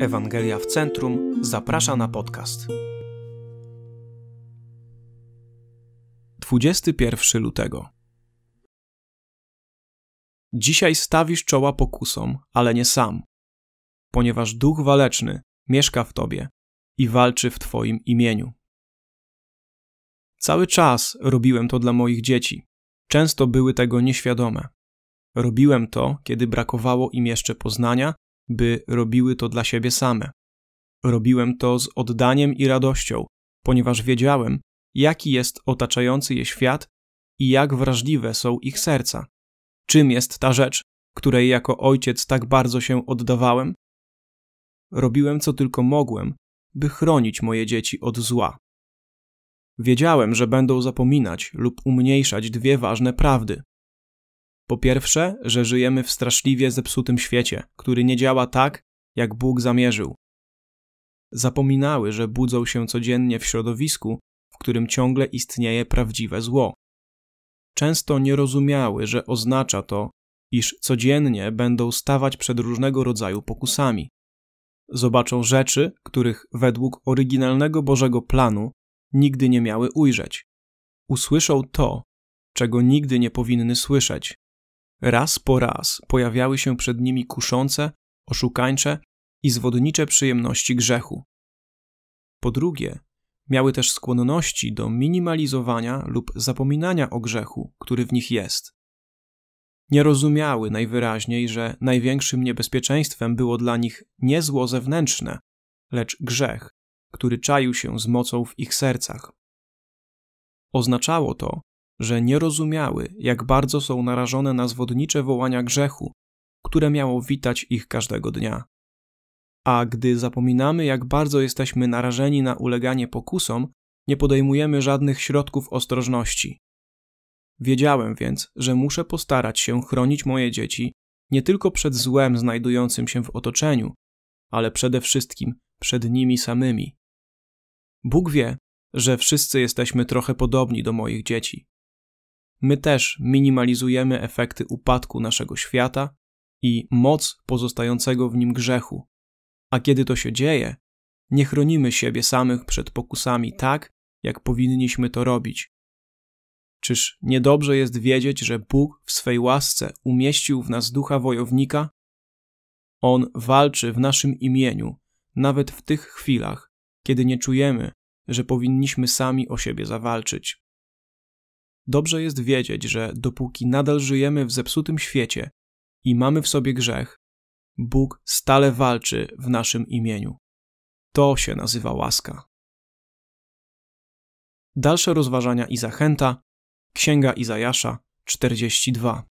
Ewangelia w Centrum zaprasza na podcast. 21 lutego. Dzisiaj stawisz czoła pokusom, ale nie sam, ponieważ duch waleczny mieszka w tobie i walczy w twoim imieniu. Cały czas robiłem to dla moich dzieci. Często były tego nieświadome. Robiłem to, kiedy brakowało im jeszcze poznania by robiły to dla siebie same. Robiłem to z oddaniem i radością, ponieważ wiedziałem, jaki jest otaczający je świat i jak wrażliwe są ich serca. Czym jest ta rzecz, której jako ojciec tak bardzo się oddawałem? Robiłem co tylko mogłem, by chronić moje dzieci od zła. Wiedziałem, że będą zapominać lub umniejszać dwie ważne prawdy. Po pierwsze, że żyjemy w straszliwie zepsutym świecie, który nie działa tak, jak Bóg zamierzył. Zapominały, że budzą się codziennie w środowisku, w którym ciągle istnieje prawdziwe zło. Często nie rozumiały, że oznacza to, iż codziennie będą stawać przed różnego rodzaju pokusami. Zobaczą rzeczy, których według oryginalnego Bożego planu nigdy nie miały ujrzeć. Usłyszą to, czego nigdy nie powinny słyszeć, Raz po raz pojawiały się przed nimi kuszące, oszukańcze i zwodnicze przyjemności grzechu. Po drugie, miały też skłonności do minimalizowania lub zapominania o grzechu, który w nich jest. Nie rozumiały najwyraźniej, że największym niebezpieczeństwem było dla nich nie zło zewnętrzne, lecz grzech, który czaił się z mocą w ich sercach. Oznaczało to, że nie rozumiały, jak bardzo są narażone na zwodnicze wołania grzechu, które miało witać ich każdego dnia. A gdy zapominamy, jak bardzo jesteśmy narażeni na uleganie pokusom, nie podejmujemy żadnych środków ostrożności. Wiedziałem więc, że muszę postarać się chronić moje dzieci nie tylko przed złem znajdującym się w otoczeniu, ale przede wszystkim przed nimi samymi. Bóg wie, że wszyscy jesteśmy trochę podobni do moich dzieci my też minimalizujemy efekty upadku naszego świata i moc pozostającego w nim grzechu. A kiedy to się dzieje, nie chronimy siebie samych przed pokusami tak, jak powinniśmy to robić. Czyż niedobrze jest wiedzieć, że Bóg w swej łasce umieścił w nas ducha wojownika? On walczy w naszym imieniu, nawet w tych chwilach, kiedy nie czujemy, że powinniśmy sami o siebie zawalczyć. Dobrze jest wiedzieć, że dopóki nadal żyjemy w zepsutym świecie i mamy w sobie grzech, Bóg stale walczy w naszym imieniu. To się nazywa łaska. Dalsze rozważania i zachęta Księga Izajasza 42.